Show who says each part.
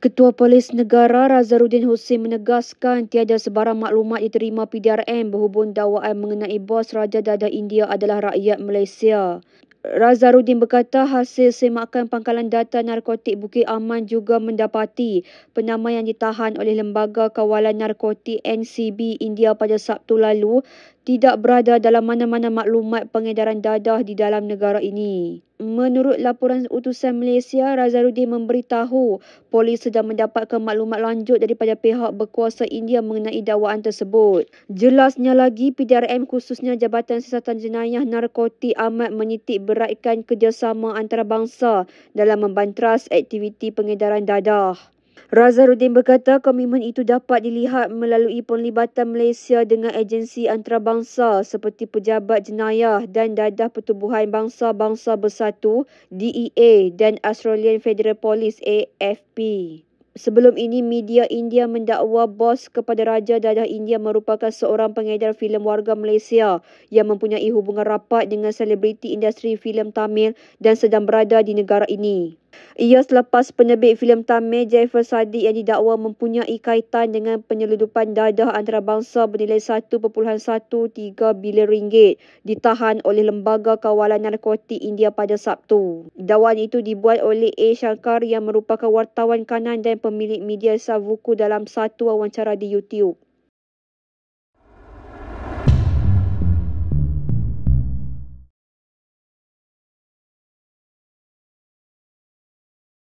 Speaker 1: Ketua Polis Negara Razarudin Hussein menegaskan tiada sebarang maklumat diterima PDRM berhubung dakwaan mengenai bos Raja Dadah India adalah rakyat Malaysia. Razarudin berkata hasil semakan pangkalan data narkotik Bukit Aman juga mendapati penama yang ditahan oleh Lembaga Kawalan Narkotik NCB India pada Sabtu lalu tidak berada dalam mana-mana maklumat pengedaran dadah di dalam negara ini. Menurut laporan utusan Malaysia, Razaruddin memberitahu polis sedang mendapatkan maklumat lanjut daripada pihak berkuasa India mengenai dakwaan tersebut. Jelasnya lagi, PDRM khususnya Jabatan Siasatan Jenayah Narkoti amat menitik beratkan kerjasama antarabangsa dalam membanteras aktiviti pengedaran dadah. Razaruddin berkata komitmen itu dapat dilihat melalui penglibatan Malaysia dengan agensi antarabangsa seperti Pejabat Jenayah dan Dadah Pertubuhan Bangsa-Bangsa Bersatu DEA dan Australian Federal Police AFP. Sebelum ini, media India mendakwa bos kepada Raja Dadah India merupakan seorang pengedar filem warga Malaysia yang mempunyai hubungan rapat dengan selebriti industri filem Tamil dan sedang berada di negara ini. Ia selepas penerbit filem Tamir Jaifer Sadiq yang didakwa mempunyai kaitan dengan penyeludupan dadah antarabangsa bernilai 1.13 bilion ringgit ditahan oleh Lembaga Kawalan Narkotik India pada Sabtu. Dakwaan itu dibuat oleh A. Shankar yang merupakan wartawan kanan dan pemilik media Savuku dalam satu wawancara di YouTube.